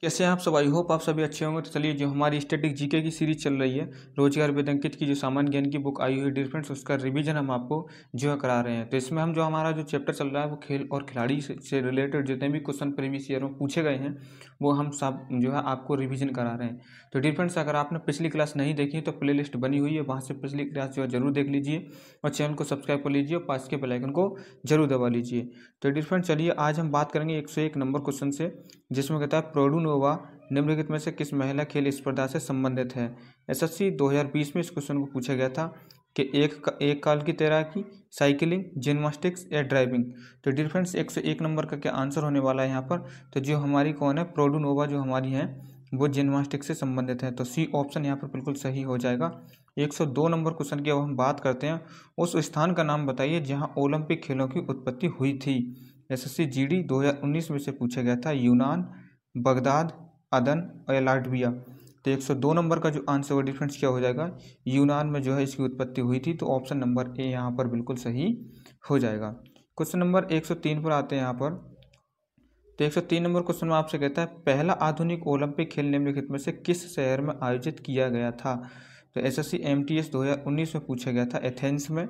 कैसे हैं आप सब आई होप आप सभी अच्छे होंगे तो चलिए जो हमारी स्टेटिक जीके की सीरीज चल रही है रोजगार वेद अंकित की जो सामान्य ज्ञान की बुक आई हुई डियर फ्रेंड्स उसका रिवीजन हम आपको जो है करा रहे हैं तो इसमें हम जो हमारा जो चैप्टर चल रहा है वो खेल और खिलाड़ी से, से रिलेटेड जितने भी क्वेश्चन प्रीवियस ईयर में पूछे गए हैं वो हम सब जो है आपको रिवीजन करा रहे हैं तो डियर फ्रेंड्स अगर आपने पिछली क्लास नहीं देखी है तो प्ले लिस्ट बनी हुई है वहाँ से पिछली क्लास जो है जरूर देख लीजिए और चैनल को सब्सक्राइब कर लीजिए और पास के बेलाइकन को जरूर दबा लीजिए तो डियर फ्रेंड्स चलिए आज हम बात करेंगे एक सौ एक नंबर क्वेश्चन से जिसमें कहता है प्रोडूनोवा निम्नलिखित में से किस महिला खेल स्पर्धा से संबंधित है एसएससी 2020 में इस क्वेश्चन को पूछा गया था कि एक का एक काल की तैराकी साइकिलिंग जिमनास्टिक्स या ड्राइविंग तो डियर फ्रेंड्स एक सौ एक नंबर का क्या आंसर होने वाला है यहाँ पर तो जो हमारी कौन है प्रोडोनोवा जो हमारी है वो जिमनास्टिक्स से संबंधित है तो सी ऑप्शन यहाँ पर बिल्कुल सही हो जाएगा 102 नंबर क्वेश्चन की अब हम बात करते हैं उस स्थान का नाम बताइए जहाँ ओलंपिक खेलों की उत्पत्ति हुई थी दो हज़ार उन्नीस में से पूछा गया था यूनान बगदाद अदन और लाटविया तो 102 नंबर का जो आंसर होगा डिफरेंस क्या हो जाएगा यूनान में जो है इसकी उत्पत्ति हुई थी तो ऑप्शन नंबर ए यहाँ पर बिल्कुल सही हो जाएगा क्वेश्चन नंबर 103 पर आते हैं यहाँ पर तो 103 नंबर क्वेश्चन में आपसे कहता है पहला आधुनिक ओलंपिक खेल निम्नलिखित में से किस शहर में आयोजित किया गया था तो एस एस सी में पूछा गया था एथेंस में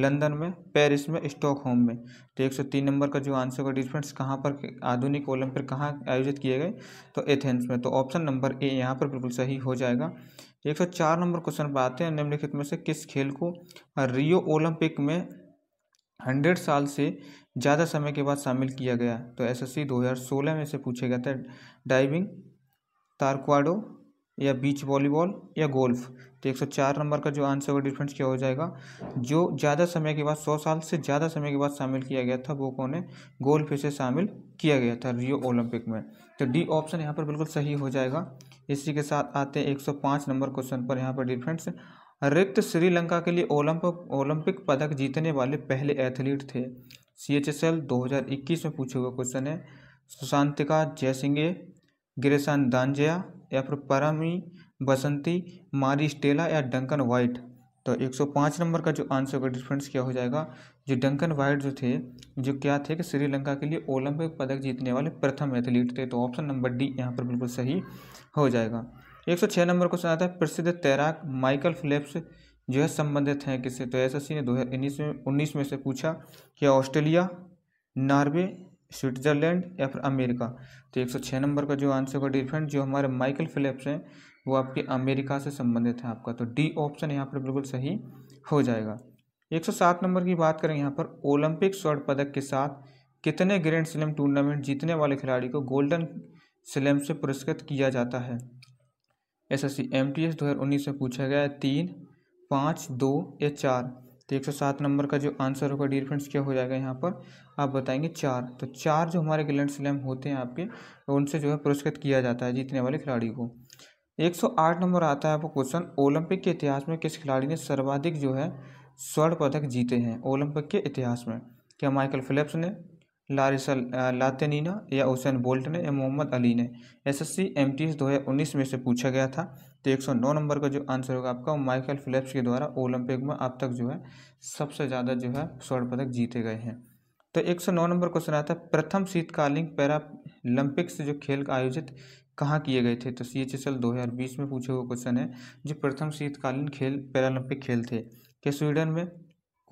लंदन में पेरिस में स्टॉकहोम में तो एक सौ तीन नंबर का जो आंसर होगा डिफरेंस कहाँ पर आधुनिक ओलंपिक कहाँ आयोजित किए गए तो एथेंस में तो ऑप्शन नंबर ए यहाँ पर बिल्कुल सही हो जाएगा एक सौ चार नंबर क्वेश्चन पर आते हैं निम्नलिखित में से किस खेल को रियो ओलंपिक में हंड्रेड साल से ज़्यादा समय के बाद शामिल किया गया तो हज़ार सोलह में से पूछे गए थे डाइविंग तारक्वाडो या बीच वॉलीबॉल या गोल्फ तो चार नंबर का जो आंसर होगा डिफरेंस क्या हो जाएगा जो ज़्यादा समय के बाद 100 साल से ज़्यादा समय के बाद शामिल किया गया था वो कौन है गोल्फ इसे शामिल किया गया था रियो ओलंपिक में तो डी ऑप्शन यहाँ पर बिल्कुल सही हो जाएगा इसी के साथ आते हैं एक नंबर क्वेश्चन पर यहाँ पर डिफरेंस रिक्त श्रीलंका के लिए ओलंपिक ओलंपिक पदक जीतने वाले पहले एथलीट थे सी एच एस एल दो हज़ार इक्कीस में पूछे हुए क्वेश्चन है सुशांतिका जयसिंगे गिरेशान दानजया या फिर परामी बसंती मारी स्टेला या डंकन वाइट तो 105 नंबर का जो आंसर का डिफरेंस क्या हो जाएगा जो डंकन वाइट जो थे जो क्या थे कि श्रीलंका के लिए ओलंपिक पदक जीतने वाले प्रथम एथलीट थे तो ऑप्शन नंबर डी यहाँ पर बिल्कुल सही हो जाएगा 106 नंबर क्वेश्चन आता है प्रसिद्ध तैराक माइकल फिलिप्स जो है संबंधित हैं किससे तो एस ने दो हज़ार उन्नीस में से पूछा कि ऑस्ट्रेलिया नॉर्वे स्विट्ज़रलैंड या फिर अमेरिका तो एक सौ छः नंबर का जो आंसर होगा डियर फ्रेंड जो हमारे माइकल फिलिप्स हैं वो आपके अमेरिका से संबंधित है आपका तो डी ऑप्शन यहाँ पर बिल्कुल सही हो जाएगा एक सौ सात नंबर की बात करें यहाँ पर ओलंपिक स्वर्ण पदक के साथ कितने ग्रैंड स्लैम टूर्नामेंट जीतने वाले खिलाड़ी को गोल्डन स्लैम से पुरस्कृत किया जाता है S S C M T S दो हज़ार उन्नीस में पूछा गया है तीन पाँच दो या चार तो एक सौ सात नंबर का जो आंसर होगा डियर फ्रेंड्स क्या हो जाएगा यहाँ पर आप बताएंगे चार तो चार जो हमारे ग्लैंड स्लैम होते हैं आपके उनसे जो है पुरस्कृत किया जाता है जीतने वाले खिलाड़ी को 108 नंबर आता है आपको क्वेश्चन ओलंपिक के इतिहास में किस खिलाड़ी ने सर्वाधिक जो है स्वर्ण पदक जीते हैं ओलंपिक के इतिहास में क्या माइकल फिलिप्स ने लारिसा लातेनीना या उसेन बोल्ट ने या मोहम्मद अली ने एसएससी एमटीएस 2019 में से पूछा गया था तो 109 नंबर का जो आंसर होगा आपका माइकल फिलिप्स के द्वारा ओलंपिक में अब तक जो है सबसे ज़्यादा जो है स्वर्ण पदक जीते गए हैं तो 109 नंबर क्वेश्चन आता है प्रथम शीतकालीन पैरालंपिक्स जो खेल का आयोजित कहाँ किए गए थे तो सी एच एस एल दो हज़ार बीस में पूछे हुए क्वेश्चन है जो प्रथम शीतकालीन खेल पैरालंपिक खेल थे क्या स्वीडन में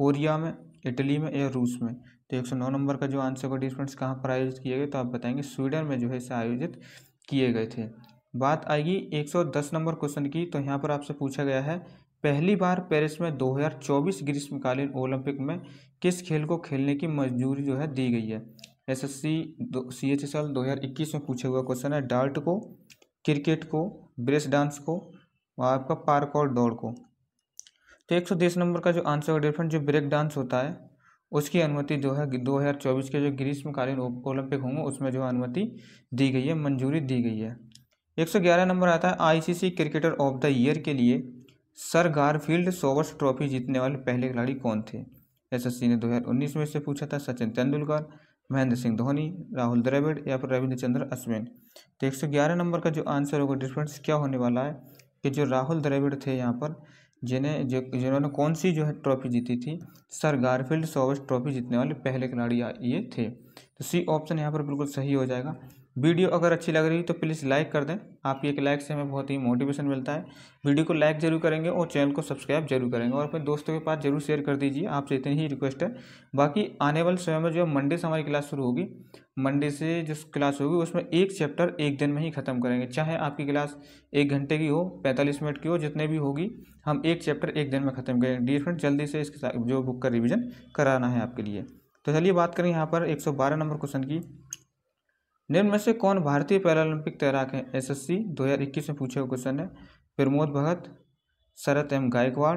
कोरिया में इटली में या रूस में तो एक सौ नौ नंबर का जो आंसर होगा डिफरेंस कहाँ पर आयोजित किए गए तो आप बताएंगे स्वीडन में जो है इसे आयोजित किए गए थे बात आएगी 110 नंबर क्वेश्चन की तो यहाँ पर आपसे पूछा गया है पहली बार पेरिस में 2024 ग्रीष्मकालीन ओलंपिक में किस खेल को खेलने की मंजूरी जो है दी गई है S S C C H S L दो हज़ार इक्कीस में पूछे हुआ क्वेश्चन है डार्ट को क्रिकेट को ब्रेस डांस को और आपका पार्क और दौड़ को तो एक सौ दस नंबर का जो आंसर होगा डिफरेंट जो ब्रेक डांस होता है उसकी अनुमति जो है दो हज़ार चौबीस के जो ग्रीष्मकालीन ओलंपिक होंगे उसमें जो अनुमति दी गई है मंजूरी दी गई है 111 नंबर आता है ICC cricketer of the year के लिए सर गारफील्ड सोवर्स ट्रॉफी जीतने वाले पहले खिलाड़ी कौन थे एसएससी ने 2019 में से पूछा था सचिन तेंदुलकर महेंद्र सिंह धोनी राहुल द्रविड़ या फिर रविंद्र चंद्र अश्विन तो ग्यारह नंबर का जो आंसर होगा डिफरेंस क्या होने वाला है कि जो राहुल द्रविड़ थे यहाँ पर जिन्हें जो जिन्होंने कौन सी जो है ट्रॉफी जीती थी सर गारफील्ड सोवर्स ट्रॉफी जीतने वाले पहले खिलाड़ी ये थे तो सी ऑप्शन यहाँ पर बिल्कुल सही हो जाएगा वीडियो अगर अच्छी लग रही है तो प्लीज़ लाइक कर दें आपकी एक लाइक से हमें बहुत ही मोटिवेशन मिलता है वीडियो को लाइक जरूर करेंगे और चैनल को सब्सक्राइब जरूर करेंगे और अपने दोस्तों के पास जरूर शेयर कर दीजिए आपसे इतनी ही रिक्वेस्ट है बाकी आने वाले समय में जो है मंडे से हमारी क्लास शुरू होगी मंडे से जो क्लास होगी उसमें एक चैप्टर एक दिन में ही ख़त्म करेंगे चाहे आपकी क्लास एक घंटे की हो पैंतालीस मिनट की हो जितने भी होगी हम एक चैप्टर एक दिन में ख़त्म करेंगे डी फ्रेंड जल्दी से इसके साथ जो बुक का रिविज़न कराना है आपके लिए तो चलिए बात करें यहाँ पर एक नंबर क्वेश्चन की निम्न में से कौन भारतीय पैरालंपिक तैराक हैं एसएससी 2021 में पूछे हुए क्वेश्चन है प्रमोद भगत शरत एम गायकवाड़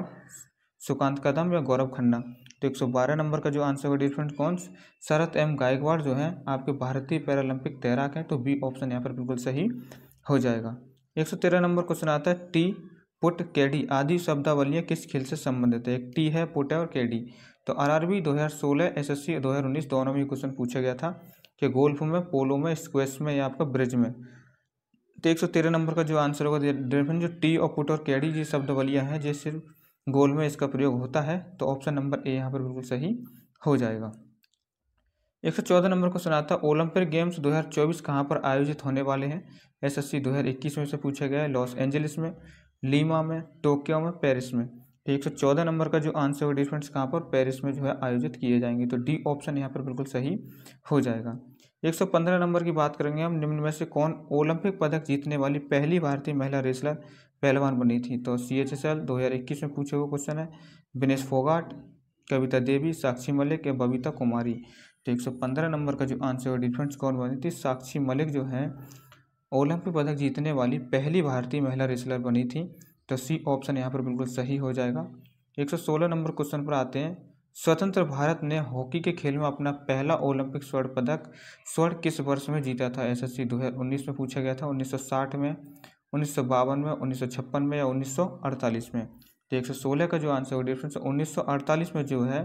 सुकांत कदम या गौरव खन्ना तो 112 नंबर का जो आंसर होगा डिफरेंट कौन शरत एम गायकवाड़ जो है आपके भारतीय पैरालंपिक तैराक हैं तो बी ऑप्शन यहाँ पर बिल्कुल सही हो जाएगा तेरह नंबर क्वेश्चन आता है टी पुट कैडी आदि शब्दावलियाँ किस खेल से संबंधित है एक टी है पुट है और केडी तो आरआरबी 2016 एसएससी 2019 दोनों में क्वेश्चन पूछा गया था कि गोल्फ में पोलो में स्क्वेस में या आपका ब्रिज में तो एक सौ तेरह नंबर का जो आंसर होगा डिफरेंट जो टी और पुट और कैडी ये शब्द वलिया हैं जैसे गोल में इसका प्रयोग होता है तो ऑप्शन नंबर ए यहाँ पर बिल्कुल सही हो जाएगा एक सौ चौदह नंबर क्वेश्चन आता है ओलंपिक गेम्स 2024 कहाँ पर आयोजित होने वाले हैं एसएससी 2021 में से पूछा गया है लॉस एंजलिस में लीमा में टोक्यो में पेरिस में तो एक सौ चौदह नंबर का जो आंसर होगा डिफेंस कहाँ पर पेरिस में जो है आयोजित किए जाएंगे तो डी ऑप्शन यहाँ पर बिल्कुल सही हो जाएगा एक सौ पंद्रह नंबर की बात करेंगे हम निम्न में से कौन ओलंपिक पदक जीतने वाली पहली भारतीय महिला रेसलर पहलवान बनी थी तो सी एच एस एल दो हज़ार इक्कीस में पूछे हुए क्वेश्चन है विनेश फोगाट कविता देवी साक्षी मलिक या बबीता कुमारी तो एक सौ पंद्रह नंबर का जो आंसर होगा डिफरेंस कौन बनी थी साक्षी मलिक जो है ओलंपिक पदक जीतने वाली पहली भारतीय महिला रेसलर बनी थी तो सी ऑप्शन यहाँ पर बिल्कुल सही हो जाएगा 116 नंबर क्वेश्चन पर आते हैं स्वतंत्र भारत ने हॉकी के खेल में अपना पहला ओलंपिक स्वर्ण पदक स्वर्ण किस वर्ष में जीता था एस एस सी में पूछा गया था 1960 में उन्नीस में उन्नीस में या 1948 में तो एक सौ सोलह का जो आंसर होगा डिफरेंस उन्नीस सौ अड़तालीस में जो है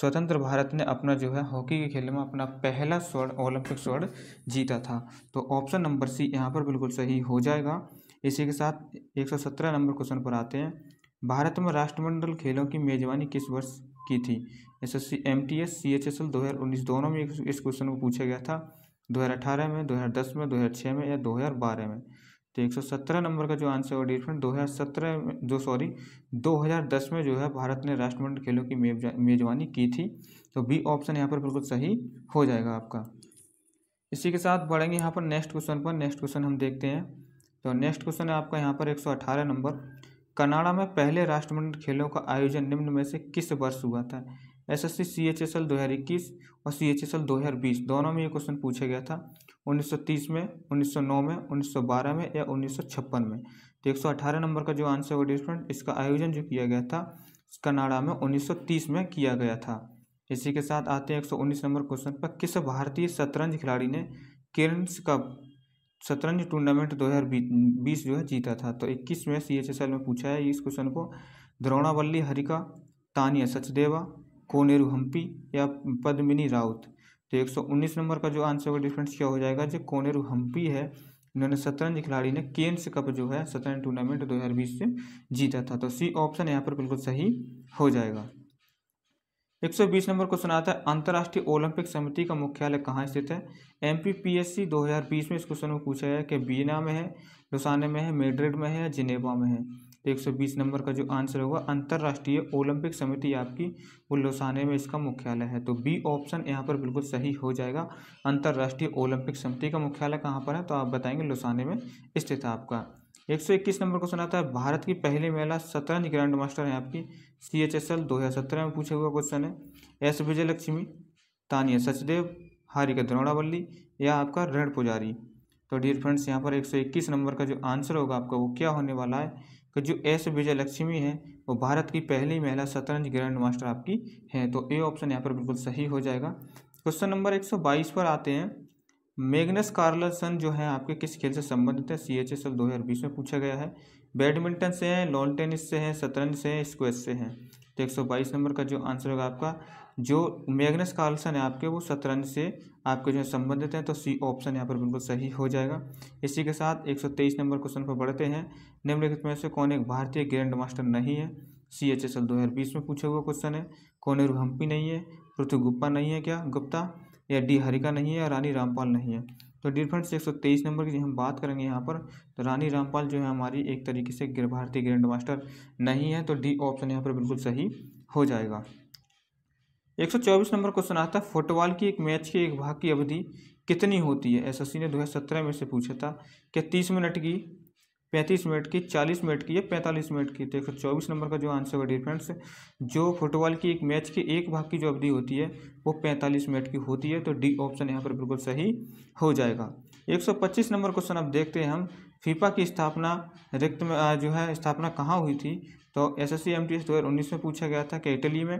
स्वतंत्र भारत ने अपना जो है हॉकी के खेल में अपना पहला स्वर्ण ओलंपिक स्वर्ण जीता था तो ऑप्शन नंबर सी यहाँ पर बिल्कुल सही हो जाएगा इसी के साथ 117 नंबर क्वेश्चन पर आते हैं भारत में राष्ट्रमंडल खेलों की मेजबानी किस वर्ष की थी S S C M T S C H S L दो हज़ार उन्नीस दोनों में इस क्वेश्चन को पूछा गया था दो हज़ार अठारह में दो हज़ार दस में दो हज़ार छः में या दो हज़ार बारह में तो एक सौ सत्रह नंबर का जो आंसर है डियर फ्रेंड दो हज़ार सत्रह में जो सॉरी दो हज़ार दस में जो है भारत ने राष्ट्रमंडल खेलों की मेजबानी की थी तो बी ऑप्शन यहाँ पर बिल्कुल सही हो जाएगा आपका इसी के साथ बढ़ेंगे यहाँ पर नेक्स्ट क्वेश्चन पर नेक्स्ट क्वेश्चन हम देखते हैं तो नेक्स्ट क्वेश्चन है आपका यहाँ पर एक नंबर कनाडा में पहले राष्ट्रमंडल खेलों का आयोजन निम्न में से किस वर्ष हुआ था S S C C H S L दो हज़ार इक्कीस और सी एच एस एल दो हज़ार बीस दोनों में ये क्वेश्चन पूछा गया था 1930 में 1909 में 1912 में या 1956 में तो 118 नंबर का जो आंसर होगा स्टूडेंट इसका आयोजन जो किया गया था कनाडा में 1930 में किया गया था इसी के साथ आते हैं 119 नंबर क्वेश्चन पर किस भारतीय शतरंज खिलाड़ी ने किरण्स कप शतरंज टूर्नामेंट 2020 जो है जीता था तो 21 में सी में पूछा है इस क्वेश्चन को द्रोणावल्ली हरिका तानिया सचदेवा कोनेरू हम्पी या पद्मिनी राउत तो 119 नंबर का जो आंसर होगा डिफरेंस क्या हो जाएगा जो कोनेरू हम्पी है इन्होंने शतरंज खिलाड़ी ने केन्स कप जो है शतरंज टूर्नामेंट बीस से जीता था तो सी ऑप्शन यहाँ पर बिल्कुल सही हो जाएगा 120 नंबर क्वेश्चन आता है अंतर्राष्ट्रीय ओलंपिक समिति का मुख्यालय कहाँ स्थित है M P P S C दो हज़ार बीस में इस क्वेश्चन में पूछा है कि बीना में है लोसाने में है मेड्रिड में है या जिनेवा में है तो एक सौ बीस नंबर का जो आंसर होगा अंतर्राष्ट्रीय ओलंपिक समिति आपकी वो लोसाने में इसका मुख्यालय है तो बी ऑप्शन यहाँ पर बिल्कुल सही हो जाएगा अंतर्राष्ट्रीय ओलंपिक समिति का मुख्यालय कहाँ पर है तो आप बताएंगे लोसाने में स्थित है आपका एक सौ इक्कीस नंबर क्वेश्चन आता है भारत की पहली महिला शतरंज ग्रैंड मास्टर है आपकी सी एच एस एल दो हज़ार सत्रह में पूछे हुआ क्वेश्चन है एस विजय लक्ष्मी तानिया सचदेव हारिका द्रोणावल्ली या आपका रण पुजारी तो डियर फ्रेंड्स यहाँ पर एक सौ इक्कीस नंबर का जो आंसर होगा आपका वो क्या होने वाला है कि जो एस विजय लक्ष्मी है वो भारत की पहली महिला शतरंज ग्रैंड मास्टर आपकी है तो ए ऑप्शन यहाँ पर बिल्कुल सही हो जाएगा क्वेश्चन नंबर एक सौ बाईस पर आते हैं मैग्नस हम्म। कार्लसन जो है आपके किस खेल से संबंधित है सी एच एस एल दो हज़ार बीस में पूछा गया है बैडमिंटन से है लॉन टेनिस से है शतरंज से है स्क्वेस से है तो एक सौ बाईस नंबर का जो आंसर होगा आपका जो मैग्नस कार्लसन है आपके वो शतरंज से आपके जो है संबंधित हैं तो सी ऑप्शन यहाँ पर बिल्कुल सही हो जाएगा इसी के साथ एक सौ तेईस नंबर क्वेश्चन पर बढ़ते हैं निम्नलिखित में से कौन एक भारतीय ग्रैंड मास्टर नहीं है सी एच एस एल दो हज़ार बीस में पूछा हुआ क्वेश्चन है कौन हम्पी नहीं है पृथ्वी गुप्ता नहीं है क्या गुप्ता या डी हरिका नहीं है या रानी रामपाल नहीं है तो डी फ्रेंड्स एक सौ तेईस नंबर की हम बात करेंगे यहाँ पर तो रानी रामपाल जो है हमारी एक तरीके से भारतीय ग्रैंड मास्टर नहीं है तो डी ऑप्शन यहाँ पर बिल्कुल सही हो जाएगा एक सौ चौबीस नंबर क्वेश्चन आता है फुटबॉल की एक मैच की एक भाग की अवधि कितनी होती है एसएससी ने 2017 में से पूछा था कि तीस मिनट की पैंतीस मिनट की चालीस मिनट की या पैंतालीस मिनट की तो एक चौबीस नंबर का जो आंसर होगा डिफरेंस जो फुटबॉल की एक मैच के एक भाग की जो अवधि होती है वो पैंतालीस मिनट की होती है तो डी ऑप्शन यहाँ पर बिल्कुल सही हो जाएगा एक सौ पच्चीस नंबर क्वेश्चन अब देखते हैं हम फीफा की स्थापना रिक्त में जो है स्थापना कहाँ हुई थी तो S S C M T S दो हज़ार उन्नीस में पूछा गया था कि इटली में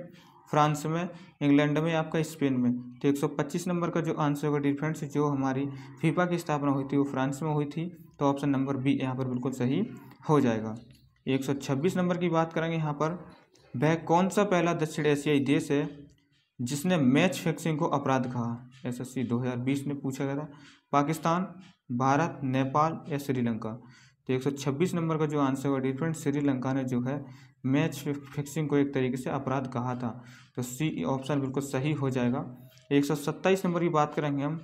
फ्रांस में इंग्लैंड में आपका स्पेन में तो पच्चीस नंबर का जो आंसर होगा डिफरेंस जो हमारी फीफा की स्थापना हुई थी वो फ्रांस में हुई थी तो ऑप्शन नंबर बी यहाँ पर बिल्कुल सही हो जाएगा 126 नंबर की बात करेंगे यहाँ पर वह कौन सा पहला दक्षिण एशियाई देश है जिसने मैच फिक्सिंग को अपराध कहा एसएससी 2020 में पूछा गया था पाकिस्तान भारत नेपाल या श्रीलंका तो 126 नंबर का जो आंसर होगा डिफरेंट श्रीलंका ने जो है मैच फिक्सिंग को एक तरीके से अपराध कहा था तो सी ऑप्शन बिल्कुल सही हो जाएगा सत्ताईस नंबर की बात करेंगे हम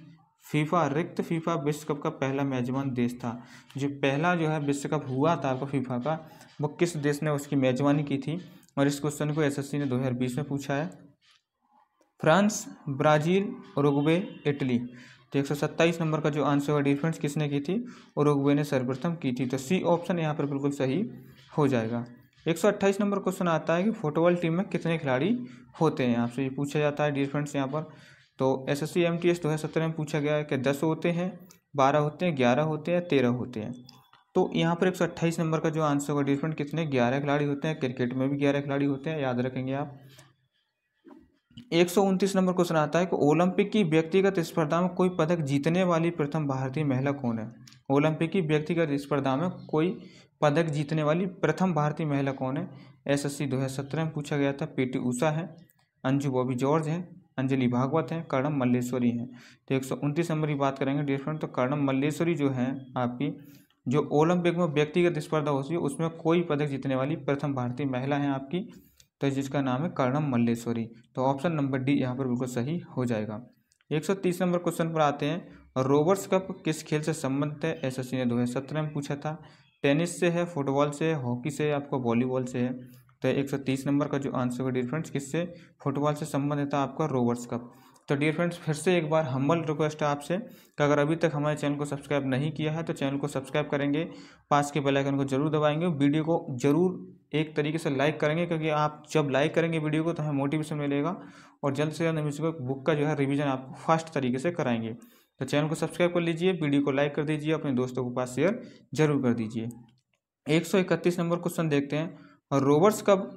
फीफा रिक्त फीफा विश्व कप का पहला मेजबान देश था जो पहला जो है विश्व कप हुआ था आपका फीफा का वो किस देश ने उसकी मेजबानी की थी और इस क्वेश्चन को एसएससी ने 2020 में पूछा है फ्रांस ब्राज़ील उरुग्वे इटली तो एक सौ सत्ताईस नंबर का जो आंसर होगा डिफरेंस किसने की थी उरुग्वे ने सर्वप्रथम की थी तो सी ऑप्शन यहाँ पर बिल्कुल सही हो जाएगा एक सौ नंबर क्वेश्चन आता है कि फुटबॉल टीम में कितने खिलाड़ी होते हैं आपसे ये पूछा जाता है डिफ्रेंस यहाँ पर तो S S C M T S दो हज़ार सत्रह में पूछा गया है कि दस होते हैं बारह होते हैं ग्यारह होते हैं तेरह होते हैं तो यहाँ पर एक सौ अट्ठाईस नंबर का जो आंसर होगा डिफरेंट कितने ग्यारह खिलाड़ी होते हैं क्रिकेट में भी ग्यारह खिलाड़ी होते हैं याद रखेंगे आप एक सौ उनतीस नंबर क्वेश्चन आता है कि ओलंपिक की व्यक्तिगत स्पर्धा में कोई पदक जीतने वाली प्रथम भारतीय महिला कौन है ओलंपिक की व्यक्तिगत स्पर्धा में कोई पदक जीतने वाली प्रथम भारतीय महिला कौन है एसएससी सत्रह में पूछा गया था पीटी ऊषा है अंजू बॉबी जॉर्ज है अंजलि भागवत हैं कर्णम मल्लेश्वरी हैं तो एक सौ उनतीस नंबर की बात करेंगे डियर फ्रेंड तो कर्णम मल्लेश्वरी जो है आपकी जो ओलंपिक में व्यक्तिगत स्पर्धा होती है उसमें कोई पदक जीतने वाली प्रथम भारतीय महिला हैं आपकी तो जिसका नाम है कर्णम मल्लेश्वरी तो ऑप्शन नंबर डी यहाँ पर बिल्कुल सही हो जाएगा एक सौ तीस नंबर क्वेश्चन पर आते हैं रोबर्ट्स कप किस खेल से संबंधित है एस एस सी ने दो हज़ार सत्रह में पूछा था टेनिस से है फुटबॉल से है हॉकी से है आपको वॉलीबॉल से है तो 130 नंबर का जो आंसर होगा डियर फ्रेंड्स किससे फुटबॉल से संबंधित है आपका रोवर्स कप तो डियर फ्रेंड्स फिर से एक बार हम्बल रिक्वेस्ट है आपसे कि अगर अभी तक हमारे चैनल को सब्सक्राइब नहीं किया है तो चैनल को सब्सक्राइब करेंगे पास के बेल आइकन को जरूर दबाएंगे वीडियो को जरूर एक तरीके से लाइक करेंगे क्योंकि आप जब लाइक करेंगे वीडियो को तो हमें मोटिवेशन मिलेगा और जल्द से जल्द म्यूजिक बुक का जो है रिविजन आपको फास्ट तरीके से कराएंगे तो चैनल को सब्सक्राइब कर लीजिए वीडियो को लाइक कर दीजिए अपने दोस्तों के पास शेयर जरूर कर दीजिए एक नंबर क्वेश्चन देखते हैं और रोवर्स कप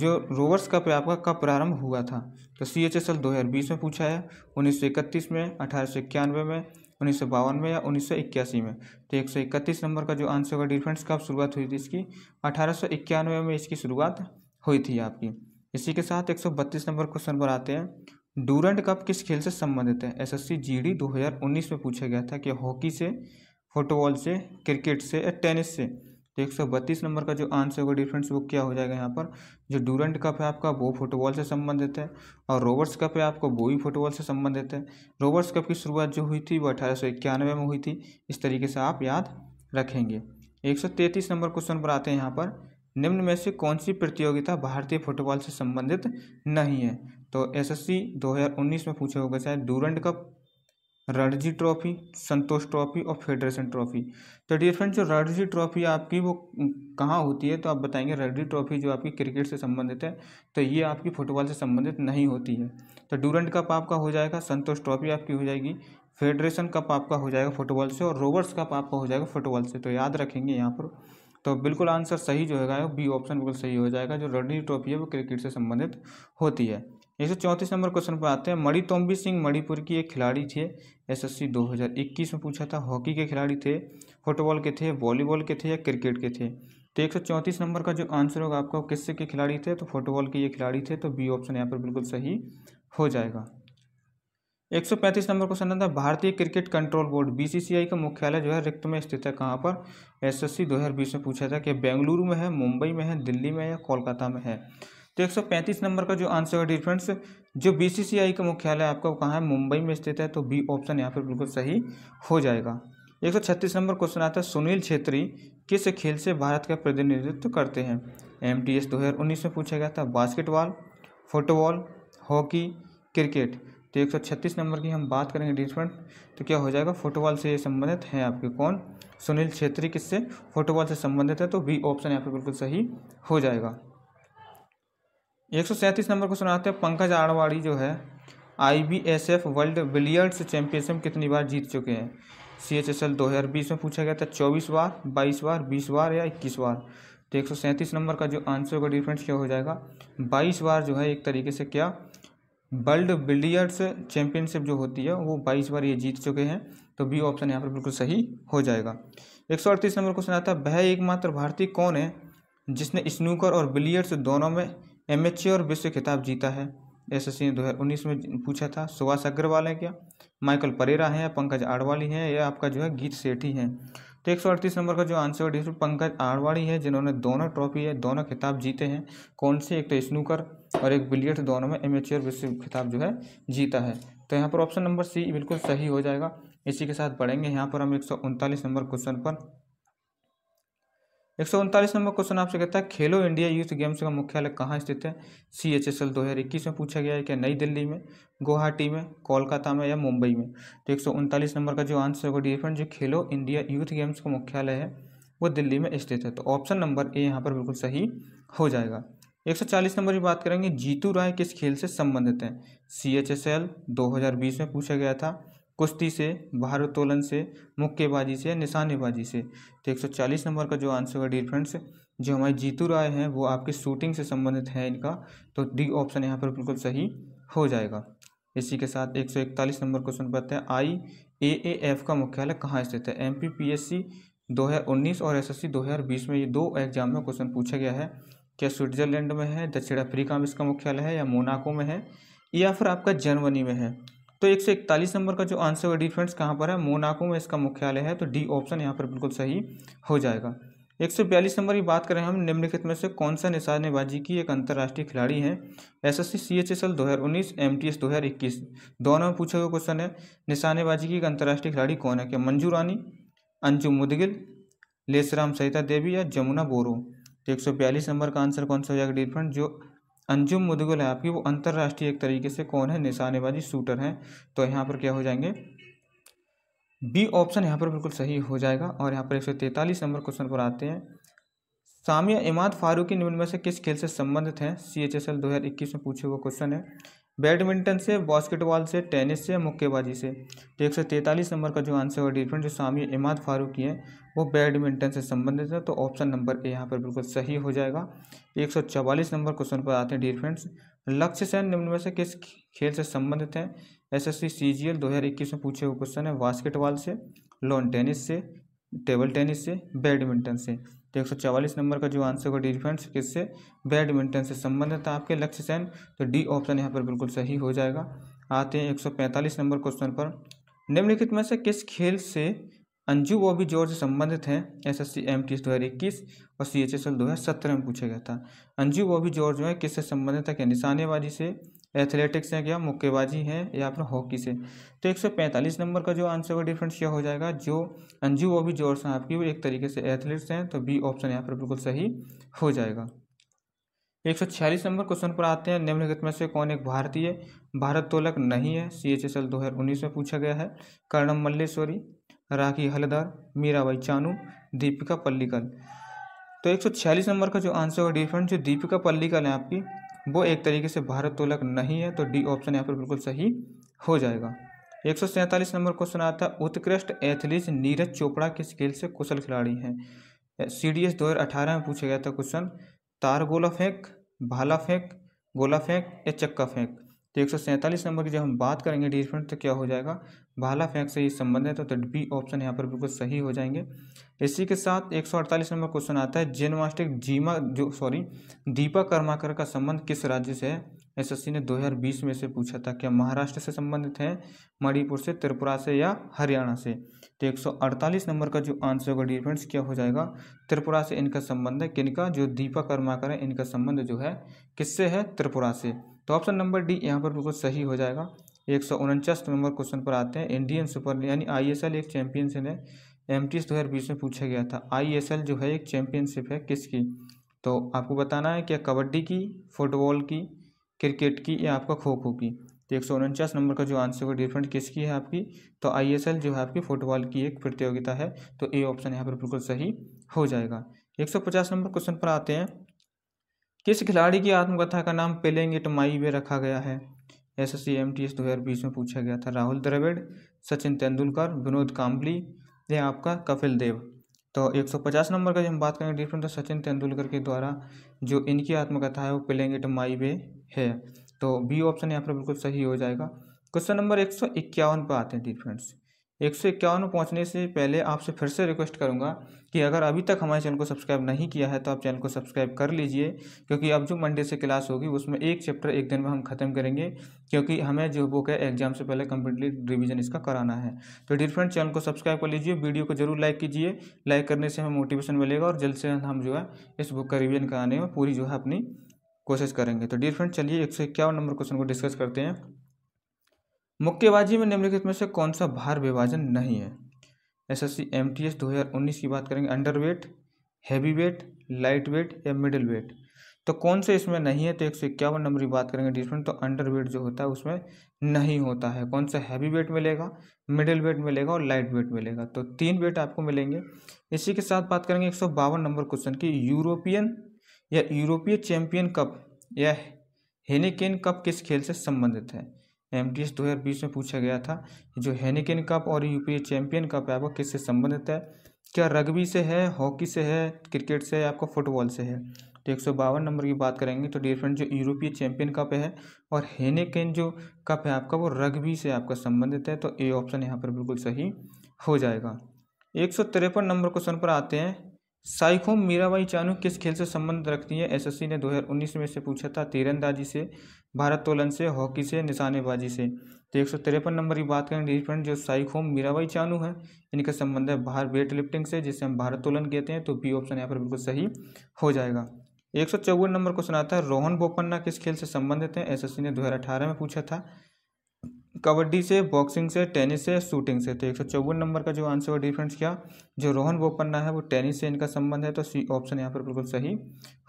जो रोवर्स कप आपका कब प्रारंभ हुआ था तो सी एच एस एल दो हज़ार बीस में पूछा है उन्नीस सौ इकतीस में अठारह सौ इक्यानवे में उन्नीस सौ बावन में या उन्नीस सौ इक्यासी में तो एक सौ इकतीस नंबर का जो आंसर होगा डिफेंस कब शुरुआत हुई थी इसकी अठारह सौ इक्यानवे में इसकी शुरुआत हुई थी आपकी इसी के साथ एक सौ बत्तीस नंबर क्वेश्चन पर आते हैं डूरेंट कप किस खेल से संबंधित है S S C G D दो हज़ार उन्नीस में पूछा गया था कि हॉकी से फुटबॉल से क्रिकेट से या टेनिस से तो एक सौ बत्तीस नंबर का जो आंसर होगा डिफरेंस वो क्या हो जाएगा यहाँ पर जो डूरेंट कप है आपका वो फुटबॉल से संबंधित है और रोबर्ट्स कप है आपको वो भी फुटबॉल से संबंधित है रोबर्ट्स कप की शुरुआत जो हुई थी वो अठारह में हुई थी इस तरीके से आप याद रखेंगे एक सौ तैंतीस नंबर क्वेश्चन पर आते हैं यहाँ पर निम्न में से कौन सी प्रतियोगिता भारतीय फुटबॉल से संबंधित नहीं है तो हज़ार उन्नीस में पूछे होगा शायद Durand cup Ranji trophy Santosh trophy और फेडरेशन ट्रॉफी तो डियर फ्रेंड जो रणजी ट्रॉफी आपकी वो कहाँ होती है तो आप बताएंगे रणजी ट्रॉफी जो आपकी क्रिकेट से संबंधित है तो ये आपकी फुटबॉल से संबंधित नहीं होती है तो डूरेंट कप आपका हो जाएगा संतोष ट्रॉफी आपकी हो जाएगी फेडरेशन कप आपका हो जाएगा फुटबॉल से और रोवर्स कप आपका हो जाएगा फुटबॉल से तो याद रखेंगे यहाँ पर तो बिल्कुल आंसर सही जो है बी ऑप्शन बिल्कुल सही हो जाएगा जो रणजी ट्रॉफी है वो क्रिकेट से संबंधित होती है एक सौ चौंतीस नंबर क्वेश्चन पर आते हैं मणितोम्बी सिंह मणिपुर की एक खिलाड़ी थे एसएससी 2021 में पूछा था हॉकी के खिलाड़ी थे फुटबॉल के थे वॉलीबॉल के थे या क्रिकेट के थे तो एक सौ चौंतीस नंबर का जो आंसर होगा आपका किससे के खिलाड़ी थे तो फुटबॉल के ये खिलाड़ी थे तो बी ऑप्शन यहाँ पर बिल्कुल सही हो जाएगा एक सौ पैंतीस नंबर क्वेश्चन आता है भारतीय क्रिकेट कंट्रोल बोर्ड बीसीसीआई का मुख्यालय जो है रिक्त में स्थित है कहाँ पर एसएससी 2020 में पूछा था कि बेंगलुरु में है मुंबई में है दिल्ली में है या कोलकाता में है तो पैंतीस नंबर का जो आंसर है डिफ्रेंड्स जो बीसीसीआई का मुख्यालय आपका कहाँ है मुंबई में स्थित है तो बी ऑप्शन यहाँ पर बिल्कुल सही हो जाएगा छत्तीस नंबर क्वेश्चन आता है सुनील छेत्री किस खेल से भारत का प्रतिनिधित्व करते हैं एम टी एस दो हज़ार उन्नीस में पूछा गया था बास्केटबॉल फुटबॉल हॉकी क्रिकेट तो एक सौ छत्तीस नंबर की हम बात करेंगे डिफरेंट तो क्या हो जाएगा फुटबॉल से ये संबंधित है आपके कौन सुनील छेत्री किससे फुटबॉल से संबंधित है तो बी ऑप्शन यहाँ पर बिल्कुल सही हो जाएगा एक सौ सैंतीस नंबर क्वेश्चन आते हैं पंकज आड़वाड़ी जो है I B S F world billiards championship कितनी बार जीत चुके हैं सी एच एस एल दो हज़ार बीस में पूछा गया था चौबीस बार बाईस बार बीस बार या इक्कीस बार तो एक सौ सैंतीस नंबर का जो आंसर होगा डिफरेंस क्या हो जाएगा बाईस बार जो है एक तरीके से क्या वर्ल्ड बिलियर्ड्स चैंपियनशिप जो होती है वो बाईस बार ये जीत चुके हैं तो बी ऑप्शन यहाँ पर बिल्कुल सही हो जाएगा एक सौ अड़तीस नंबर क्वेश्चन आता है वह एकमात्र भारतीय कौन है जिसने स्नूकर और बिलियर्ड्स दोनों में एम और विश्व खिताब जीता है एस एस सी ने दो हज़ार उन्नीस में पूछा था सुभाष अग्रवाल है क्या माइकल परेरा है पंकज आडवाणी है या आपका जो है गीत सेठी है तो एक सौ अड़तीस नंबर का जो आंसर है पंकज आडवाणी है जिन्होंने दोनों ट्रॉफी है दोनों खिताब जीते हैं कौन से एक तो स्नूकर और एक बिलियर्ड दोनों में एमेच्योर विश्व खिताब जो है जीता है तो यहाँ पर ऑप्शन नंबर सी बिल्कुल सही हो जाएगा इसी के साथ पढ़ेंगे यहाँ पर हम एक नंबर क्वेश्चन पर एक सौ उनतालीस नंबर क्वेश्चन आपसे कहता है खेलो इंडिया यूथ गेम्स का मुख्यालय कहाँ स्थित है सी एच एस एल दो हज़ार इक्कीस में पूछा गया है क्या नई दिल्ली में गुवाहाटी में कोलकाता में या मुंबई में तो एक सौ उनतालीस नंबर का जो आंसर होगा डियर फ्रेंड जो खेलो इंडिया यूथ गेम्स का मुख्यालय है वो दिल्ली में स्थित है तो ऑप्शन नंबर ए यहाँ पर बिल्कुल सही हो जाएगा एक सौ चालीस नंबर की बात करेंगे जीतू राय किस खेल से संबंधित हैं सी एच एस एल दो हज़ार बीस में पूछा गया था कुश्ती से भारोत्तोलन से मुक्केबाजी से निशानेबाजी से तो एक सौ चालीस नंबर का जो आंसर होगा डी फ्रेंड्स जो हमारे जीतू राय हैं वो आपके शूटिंग से संबंधित है इनका तो डी ऑप्शन यहाँ पर बिल्कुल सही हो जाएगा इसी के साथ एक सौ इकतालीस नंबर क्वेश्चन पर है आई ए ए एफ का मुख्यालय कहाँ स्थित है M P P S C दो हज़ार उन्नीस और एस एस सी दो हज़ार बीस में ये दो एग्जाम में क्वेश्चन पूछा गया है क्या स्विट्जरलैंड में है दक्षिण अफ्रीका में इसका मुख्यालय है या मोनाको में है या फिर आपका जर्मनी में है तो एक सौ इकतालीस नंबर का जो आंसर है डिफेंस कहाँ पर है मोनाको में इसका मुख्यालय है तो डी ऑप्शन यहाँ पर बिल्कुल सही हो जाएगा एक सौ बयालीस नंबर की बात करें हम निम्नलिखित में से कौन सा निशानेबाजी की एक अंतर्राष्ट्रीय खिलाड़ी है S S C C H S L दो हज़ार उन्नीस एम टी एस दो हज़ार इक्कीस दोनों में पूछा हुआ क्वेश्चन है निशानेबाजी की एक अंतर्राष्ट्रीय खिलाड़ी कौन है क्या मंजू रानी अंजू मुदगिल लेसराम सहिता देवी या जमुना बोरो तो एक सौ बयालीस नंबर का आंसर कौन सा हो जाएगा डिफरेंट जो अंजुम मुदगुल है आपकी वो अंतर्राष्ट्रीय एक तरीके से कौन है निशानेबाजी शूटर हैं तो यहाँ पर क्या हो जाएंगे बी ऑप्शन यहाँ पर बिल्कुल सही हो जाएगा और यहाँ पर एक सौ नंबर क्वेश्चन पर आते हैं सामिया इमाद फारूकी निम्न में से किस खेल से संबंधित हैं सी एच एस एल दो हज़ार इक्कीस में पूछे हुए क्वेश्चन है बैडमिंटन से बास्केटबॉल से टेनिस से मुक्केबाजी से तो एक सौ तैंतालीस नंबर का जो आंसर और डिफरेंट जो स्वामी इमाद फारूकी हैं वो बैडमिंटन से संबंधित है तो ऑप्शन नंबर ए यहाँ पर बिल्कुल सही हो जाएगा एक सौ चवालीस नंबर क्वेश्चन पर आते हैं डी फ्रेंड्स लक्ष्य सेन निम्न में से किस खेल से संबंधित हैं S S C C G L दो हज़ार इक्कीस में पूछे हुए क्वेश्चन है बास्केटबॉल से लॉन टेनिस से टेबल टेनिस से बैडमिंटन से तो एक नंबर का जो आंसर होगा डी डिफेंस किससे बैडमिंटन से संबंधित आपके लक्ष्य सेन तो डी ऑप्शन यहाँ पर बिल्कुल सही हो जाएगा आते हैं एक नंबर क्वेश्चन पर निम्नलिखित में से किस खेल से अंजू बॉबी जॉर्ज संबंधित हैं S S C M T दो हज़ार इक्कीस और सी एच एस एल दो हज़ार सत्रह में पूछा गया था अंजू बॉबी जॉर्ज जो है किससे संबंधित है क्या निशानेबाजी से एथलेटिक्स से क्या मुक्केबाजी है या फिर हॉकी से तो 145 नंबर का जो आंसर होगा डिफरेंस क्या हो जाएगा जो अंजू वो भी जॉर्ज साहब आपकी वो एक तरीके से एथलीट्स हैं तो बी ऑप्शन यहाँ पर बिल्कुल सही हो जाएगा एक सौ छियालीस नंबर क्वेश्चन पर आते हैं निम्नलिखित में से कौन एक भारतीय भारत तोलक नहीं है सी एच एस एल दो हज़ार उन्नीस में पूछा गया है कर्णम मल्लेश्वरी राखी हलदार मीराबाई चानू दीपिका पल्लिकल तो एक सौ छियालीस नंबर का जो आंसर होगा डिफरेंट जो दीपिका पल्लिकल है आपकी वो एक तरीके से तोलक नहीं है तो डी ऑप्शन यहाँ पर बिल्कुल सही हो जाएगा एक सौ सैंतालीस नंबर क्वेश्चन आता है उत्कृष्ट एथलीट नीरज चोपड़ा किस खेल से कुशल खिलाड़ी हैं सी डी एस दो हज़ार अठारह में पूछा गया था क्वेश्चन तार गोला फेंक भाला फेंक गोला फेंक या चक्का फेंक तो एक सौ सैंतालीस नंबर की जब हम बात करेंगे डी तो क्या हो जाएगा भाला फेंक से ये संबंध है तो, बी ऑप्शन यहाँ पर बिल्कुल सही हो जाएंगे इसी के साथ 148 नंबर क्वेश्चन आता है जेनवास्टिक जीमा जो सॉरी दीपा कर्माकर का संबंध किस राज्य से है एसएससी ने 2020 में से पूछा था क्या महाराष्ट्र से संबंधित है मणिपुर से त्रिपुरा से या हरियाणा से तो 148 नंबर का जो आंसर होगा डिफ्रेंस क्या हो जाएगा त्रिपुरा से इनका संबंध है किनका जो दीपा कर्माकर है इनका संबंध जो है किससे है त्रिपुरा से तो ऑप्शन नंबर डी यहाँ पर बिल्कुल सही हो जाएगा एक सौ उनचास नंबर क्वेश्चन पर आते हैं इंडियन सुपर यानी आई एक चैंपियनशिप है एम टी दो हज़ार बीस में पूछा गया था आई जो है एक चैंपियनशिप है किसकी तो आपको बताना है क्या कबड्डी की फुटबॉल की क्रिकेट की या आपका खो खो की तो एक सौ उनचास नंबर का जो आंसर है डिफरेंट किसकी है आपकी तो आई जो है आपकी फुटबॉल की एक प्रतियोगिता है तो ए ऑप्शन यहाँ पर बिल्कुल सही हो जाएगा एक सौ पचास नंबर क्वेश्चन पर आते हैं किस खिलाड़ी की आत्मकथा का नाम पेलेंग इट माई वे रखा गया है S S C M T S दो हज़ार बीस में पूछा गया था राहुल द्रविड़ सचिन तेंदुलकर विनोद काम्बली ये आपका कपिल देव तो 150 नंबर का जब हम बात करेंगे डिफरेंट तो सचिन तेंदुलकर के द्वारा जो इनकी आत्मकथा है वो पिलेंगे इट माई वे है तो बी ऑप्शन यहाँ पर बिल्कुल सही हो जाएगा क्वेश्चन नंबर एक सौ इक्यावन पर आते हैं डियर एक सौ इक्यावन में पहुँचने से पहले आपसे फिर से रिक्वेस्ट करूँगा कि अगर अभी तक हमारे चैनल को सब्सक्राइब नहीं किया है तो आप चैनल को सब्सक्राइब कर लीजिए क्योंकि अब जो मंडे से क्लास होगी उसमें एक चैप्टर एक दिन में हम ख़त्म करेंगे क्योंकि हमें जो बुक है एग्जाम से पहले कम्प्लीटली रिविजन इसका कराना है तो डियर फ्रेंड चैनल को सब्सक्राइब कर लीजिए वीडियो को जरूर लाइक कीजिए लाइक करने से हमें मोटिवेशन मिलेगा और जल्द से जल्द हम जो है इस बुक का रिविजन कराने में पूरी जो है अपनी कोशिश करेंगे तो डियर फ्रेंड चलिए एक सौ इक्यावन नंबर क्वेश्चन को डिस्कस करते हैं मुक्केबाजी में निम्नलिखित में से कौन सा भार विभाजन नहीं है एसएससी एमटीएस 2019 की बात करेंगे underweight heavyweight lightweight या मिडिल वेट तो कौन से इसमें नहीं है तो एक सौ इक्यावन नंबर की बात करेंगे डिफरेंट तो अंडर वेट जो होता है उसमें नहीं होता है कौन सा हैवी वेट मिलेगा मिडिल वेट मिलेगा और लाइट वेट मिलेगा तो तीन वेट आपको मिलेंगे इसी के साथ बात करेंगे एक सौ बावन नंबर क्वेश्चन की यूरोपियन या यूरोपीय चैंपियन कप या हेनिकेन कप किस खेल से संबंधित है एम टी में पूछा गया था जो हेनिकेन कप और यूपीए चैंपियन कप है वो किससे संबंधित है क्या रग्बी से है हॉकी से है क्रिकेट से है आपका फुटबॉल से है तो एक सौ बावन नंबर की बात करेंगे तो डियर फ्रेंड जो यूरोपीय चैंपियन कप है और हेनेकेन जो कप है आपका वो रग्बी से आपका संबंधित है तो ए ऑप्शन यहाँ पर बिल्कुल सही हो जाएगा एक सौ तिरपन नंबर क्वेश्चन पर आते हैं साइखो मीराबाई चानू किस खेल से संबंध रखती है एसएससी ने 2019 में से पूछा था तीरंदाजी से तोलन से हॉकी से निशानेबाजी से तो एक सौ तिरपन नंबर की बात करें डिफरेंट जो साइखोम मीराबाई चानू है इनका संबंध है बाहर वेट लिफ्टिंग से जिसे हम भारत्तोलन कहते हैं तो बी ऑप्शन यहाँ पर बिल्कुल सही हो जाएगा एक सौ चौवन नंबर क्वेश्चन आता है रोहन बोपन्ना किस खेल से संबंधित हैं एस ने दो में पूछा था कबड्डी से बॉक्सिंग से टेनिस से शूटिंग से तो एक सौ चौवन नंबर का जो आंसर है डिफरेंस क्या जो रोहन बोपन्ना है वो टेनिस से इनका संबंध है तो सी ऑप्शन यहाँ पर बिल्कुल सही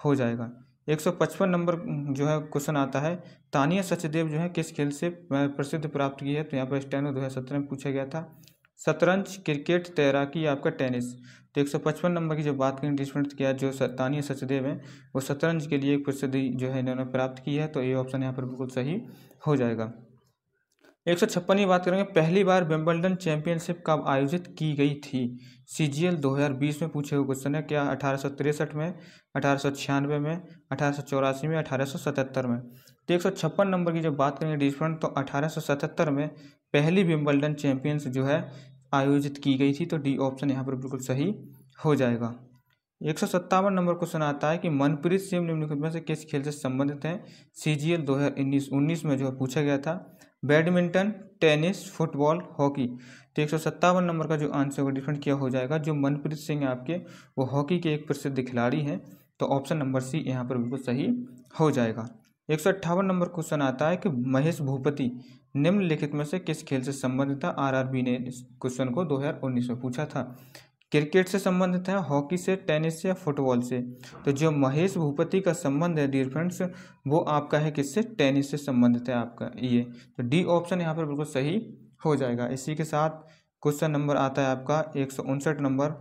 हो जाएगा एक सौ पचपन नंबर जो है क्वेश्चन आता है तानिया सचदेव जो है किस खेल से प्रसिद्ध प्राप्त की है तो यहाँ पर स्टैंड दो हज़ार सत्रह में पूछा गया था शतरंज क्रिकेट तैराकी आपका टेनिस तो एक सौ पचपन नंबर की जो बात करें डिफरेंट किया जो तानिया सचदेव हैं वो शतरंज के लिए प्रसिद्धि जो है इन्होंने प्राप्त की है तो ये ऑप्शन यहाँ पर बिल्कुल सही हो जाएगा एक सौ छप्पन की बात करेंगे पहली बार विम्बलडन चैंपियनशिप कब आयोजित की गई थी सी जी एल दो हज़ार बीस में पूछे हुए क्वेश्चन है क्या अठारह सौ तिरसठ में अठारह सौ छियानवे में अठारह सौ चौरासी में अठारह सौ सतहत्तर में तो एक सौ छप्पन नंबर की जब बात करेंगे डिफरेंट तो अठारह सौ सतहत्तर में पहली विम्बलडन चैंपियंस जो है आयोजित की गई थी तो डी ऑप्शन यहाँ पर बिल्कुल सही हो जाएगा एक सौ सत्तावन नंबर क्वेश्चन आता है कि मनप्रीत सिंह निम्नलिखित में से किस खेल से संबंधित हैं सी जी एल दो हज़ार उन्नीस उन्नीस में जो है पूछा गया था बैडमिंटन टेनिस फुटबॉल हॉकी तो एक सौ सत्तावन नंबर का जो आंसर होगा डिफरेंट किया हो जाएगा जो मनप्रीत सिंह है आपके वो हॉकी के एक प्रसिद्ध खिलाड़ी हैं तो ऑप्शन नंबर सी यहाँ पर बिल्कुल सही हो जाएगा एक सौ अट्ठावन नंबर क्वेश्चन आता है कि महेश भूपति निम्नलिखित में से किस खेल से संबंधित था आरआरबी ने इस क्वेश्चन को 2019 में पूछा था क्रिकेट से संबंधित है हॉकी से टेनिस या फुटबॉल से तो जो महेश भूपति का संबंध है डियर फ्रेंड्स वो आपका है किससे टेनिस से संबंधित है आपका ये तो डी ऑप्शन यहाँ पर बिल्कुल सही हो जाएगा इसी के साथ क्वेश्चन नंबर आता है आपका एक नंबर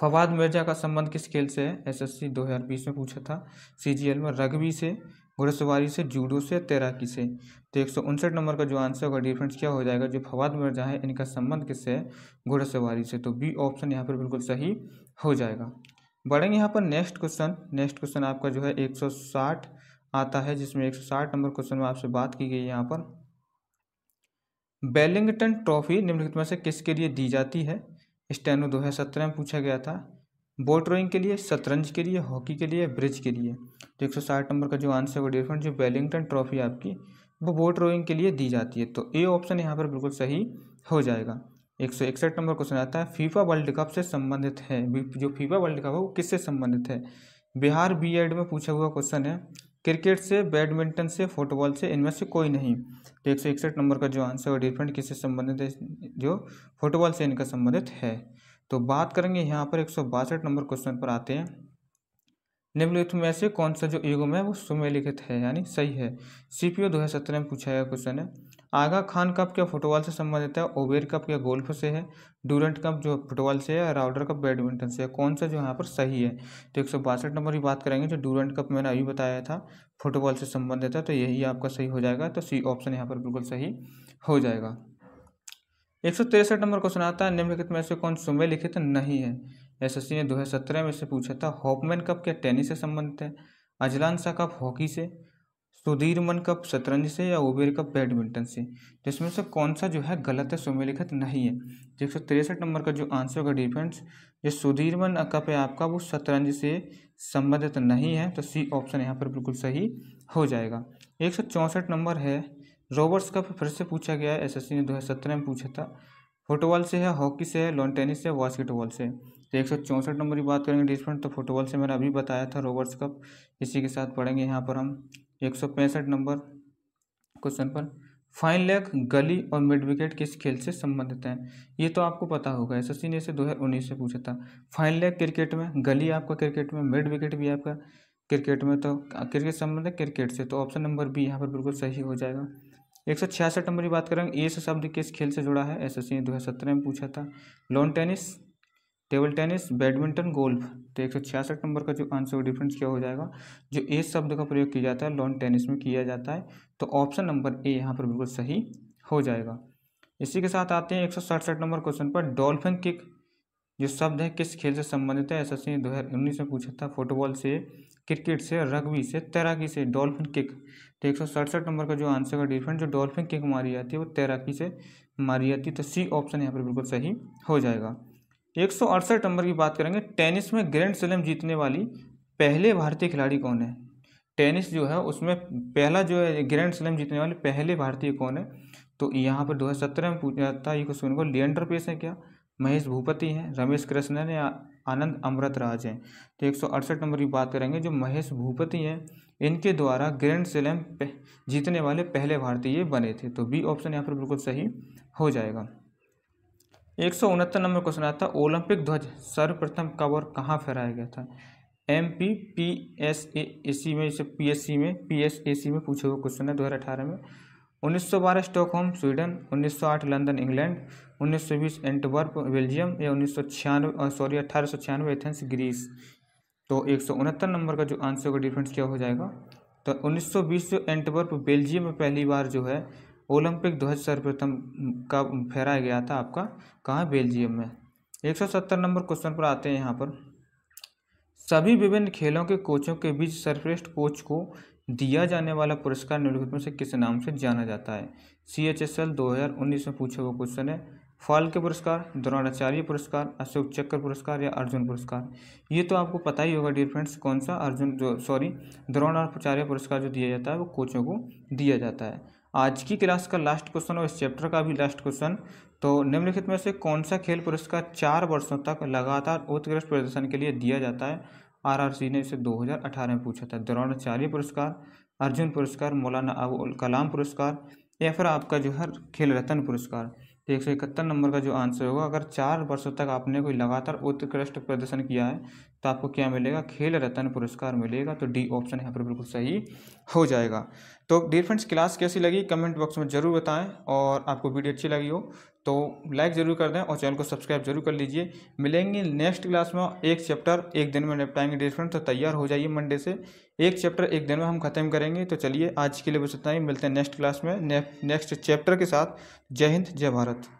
फवाद मिर्जा का संबंध किस खेल से है एस एस में पूछा था सी में रग्बी से घुड़सवारी से जूडो से तैराकी से तो एक सौ उनसठ नंबर का जो आंसर होगा डिफरेंस क्या हो जाएगा जो फवाद मिर्जा है इनका संबंध किससे है घुड़सवारी से तो बी ऑप्शन यहाँ पर बिल्कुल सही हो जाएगा बढ़ेंगे यहाँ पर नेक्स्ट क्वेश्चन नेक्स्ट क्वेश्चन आपका जो है एक सौ साठ आता है जिसमें एक सौ साठ नंबर क्वेश्चन में आपसे बात की गई है यहाँ पर बेलिंगटन ट्रॉफी निम्नलिखित में से किसके लिए दी जाती है स्टेनो दो हज़ार सत्रह में पूछा गया था बोट रोइंग के लिए शतरंज के लिए हॉकी के लिए ब्रिज के लिए तो एक सौ साठ नंबर का जो आंसर वो डिफरेंट फ्रेंड जो वेलिंगटन ट्रॉफी आपकी वो बोट रोइंग के लिए दी जाती है तो ए ऑप्शन यहाँ पर बिल्कुल सही हो जाएगा एक सौ इकसठ नंबर क्वेश्चन आता है फीफा वर्ल्ड कप से संबंधित है जो फीफा वर्ल्ड कप है वो किससे संबंधित है बिहार बी एड में पूछा हुआ क्वेश्चन है क्रिकेट से बैडमिंटन से फुटबॉल से इनमें से कोई नहीं तो एक सौ इकसठ नंबर का जो आंसर है डिफरेंट किससे संबंधित है जो फुटबॉल से इनका संबंधित है तो बात करेंगे यहाँ पर एक नंबर क्वेश्चन पर आते हैं निम्नलिखित में से कौन सा जो युगम है वो सुमेलिखित है यानी सही है सी पी ओ दो हज़ार सत्रह में पूछा गया क्वेश्चन है आगा खान कप क्या फुटबॉल से संबंधित है ओबेर कप क्या गोल्फ से है डूरेंट कप जो फुटबॉल से है राउडर कप बैडमिंटन से है कौन सा जो यहाँ पर सही है तो एक सौ बासठ नंबर की बात करेंगे जो डूरेंट कप मैंने अभी बताया था फुटबॉल से संबंधित है तो यही आपका सही हो जाएगा तो सी ऑप्शन यहाँ पर बिल्कुल सही हो जाएगा एक सौ तिरसठ नंबर क्वेश्चन आता है निम्नलिखित में से कौन सुमे लिखित नहीं है एसएससी ने दो हज़ार सत्रह में से पूछा था हॉपमैन कप क्या टेनिस से संबंधित है अजलान शाह कप हॉकी से सुधीर मन कप शतरंज से या ओबेर कप बैडमिंटन से जिसमें से कौन सा जो है गलत है सुमे लिखित नहीं है एक सौ तिरसठ नंबर का जो आंसर होगा डिफेंस जो मन कप है आपका वो शतरंज से संबंधित नहीं है तो सी ऑप्शन यहाँ पर बिल्कुल सही हो जाएगा एक सौ चौंसठ नंबर है रॉबर्ट्स कप फिर से पूछा गया है एस ने दो में पूछा था फुटबॉल से है हॉकी से है लॉन टेनिस से बास्केटबॉल से तो एक सौ चौंसठ नंबर की बात करेंगे डिस्पेंट तो फुटबॉल से मैंने अभी बताया था रॉबर्ट्स कप इसी के साथ पढ़ेंगे यहाँ पर हम एक सौ पैंसठ नंबर क्वेश्चन पर फाइन लेग गली और मिड विकेट किस खेल से संबंधित हैं ये तो आपको पता होगा सी ने इसे दो हज़ार उन्नीस से पूछा था फाइन लेग क्रिकेट में गली आपका क्रिकेट में मिड विकेट भी आपका क्रिकेट में तो क्रिकेट संबंध है क्रिकेट से तो ऑप्शन नंबर बी यहाँ पर बिल्कुल सही हो जाएगा एक सौ छियासठ नंबर की बात करेंगे एस शब्द किस खेल से जुड़ा है एस एस सी दो हज़ार सत्रह में पूछा था lawn tennis table tennis badminton golf तो एक सौ छियासठ नंबर का जो आंसर डिफरेंस क्या हो जाएगा जो ए शब्द का प्रयोग किया जाता है लॉन टेनिस में किया जाता है तो ऑप्शन नंबर ए यहाँ पर बिल्कुल सही हो जाएगा इसी के साथ आते हैं एक सौ नंबर क्वेश्चन पर डॉल्फिन किक जो शब्द है किस खेल से संबंधित है एस एस सी दो हज़ार उन्नीस में पूछा था फुटबॉल से क्रिकेट से रग्बी से तैराकी से डॉल्फिन किक तो एक सौ सड़सठ नंबर का जो आंसर का डिफरेंट जो डॉल्फिन किक मारी जाती है वो तैराकी से मारी जाती है तो सी ऑप्शन यहाँ पर बिल्कुल सही हो जाएगा एक सौ अड़सठ नंबर की बात करेंगे टेनिस में ग्रैंड स्लैम जीतने वाली पहले भारतीय खिलाड़ी कौन है टेनिस जो है उसमें पहला जो है ग्रैंड स्लैम जीतने वाले पहले भारतीय कौन है तो यहाँ पर सत्रह में पूछा है ये क्वेश्चन को लियंडर पेस है क्या महेश भूपति हैं रमेश कृष्णन या आनंद राज हैं तो एक सौ अड़सठ नंबर की बात करेंगे जो महेश भूपति हैं इनके द्वारा ग्रैंड स्लैम जीतने वाले पहले भारतीय बने थे तो बी ऑप्शन यहाँ पर बिल्कुल सही हो जाएगा एक सौ उनहत्तर नंबर क्वेश्चन आता ओलंपिक ध्वज सर्वप्रथम कब और कहाँ फहराया गया था M P P S A C में जैसे पी एस सी में पी एस ए सी में पूछे हुए क्वेश्चन है दो हज़ार अठारह में उन्नीस सौ बारह स्टॉकहोम स्वीडन उन्नीस सौ आठ लंदन इंग्लैंड उन्नीस सौ बीस एंटवर्प बेल्जियम या उन्नीस सौ छियानवे सॉरी अट्ठारह सौ छियानवे एथेंस ग्रीस तो एक सौ उनहत्तर नंबर का जो आंसर का डिफरेंस क्या हो जाएगा तो 1920 सौ एंटवर्प बेल्जियम में पहली बार जो है ओलंपिक ध्वज सर्वप्रथम का फहराया गया था आपका कहाँ बेल्जियम में 170 नंबर क्वेश्चन पर आते हैं यहाँ पर सभी विभिन्न खेलों के कोचों के बीच सर्वश्रेष्ठ कोच को दिया जाने वाला पुरस्कार निम्नलिखित में से किस नाम से जाना जाता है सी एच एस एल दो हज़ार उन्नीस में पूछा हुआ क्वेश्चन है फाल्के पुरस्कार द्रोणाचार्य पुरस्कार अशोक चक्र पुरस्कार या अर्जुन पुरस्कार ये तो आपको पता ही होगा डियर फ्रेंड्स कौन सा अर्जुन जो सॉरी द्रोणाचार्य पुरस्कार जो दिया जाता है वो कोचों को दिया जाता है आज की क्लास का लास्ट क्वेश्चन और इस चैप्टर का भी लास्ट क्वेश्चन तो निम्नलिखित में से कौन सा खेल पुरस्कार चार वर्षों तक लगातार उत्कृष्ट प्रदर्शन के लिए दिया जाता है आरआरसी ने इसे 2018 में पूछा था द्रोणाचार्य पुरस्कार अर्जुन पुरस्कार मौलाना अबुल कलाम पुरस्कार या फिर आपका जो है खेल रत्न पुरस्कार तो एक सौ इकहत्तर नंबर का जो आंसर होगा अगर चार वर्षों तक आपने कोई लगातार उत्कृष्ट प्रदर्शन किया है तो आपको क्या मिलेगा खेल रत्न पुरस्कार मिलेगा तो डी ऑप्शन यहाँ पर बिल्कुल सही हो जाएगा तो डियर फ्रेंड्स क्लास कैसी लगी कमेंट बॉक्स में ज़रूर बताएं और आपको वीडियो अच्छी लगी हो तो लाइक ज़रूर कर दें और चैनल को सब्सक्राइब जरूर कर लीजिए मिलेंगे नेक्स्ट क्लास में एक चैप्टर एक दिन में निपटाएंगे डियर फ्रेंड्स तो तैयार हो जाइए मंडे से एक चैप्टर एक दिन में हम ख़त्म करेंगे तो चलिए आज के लिए बस इतना ही मिलते हैं नेक्स्ट क्लास में नेक्स्ट चैप्टर के साथ जय हिंद जय भारत